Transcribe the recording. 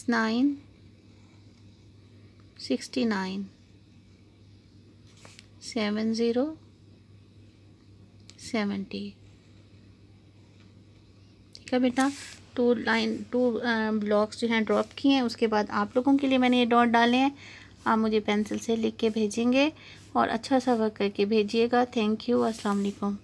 six nine sixty nine seven zero seventy ठीक है बेटा टू लाइन टू ब्लॉक्स जो हैं ड्रॉप किए हैं उसके बाद आप लोगों के लिए मैंने ये डॉट डाले हैं आप मुझे पेंसिल से लिख के भेजेंगे और अच्छा सा वर्क करके भेजिएगा थैंक यू अस्सलाम वालेकुम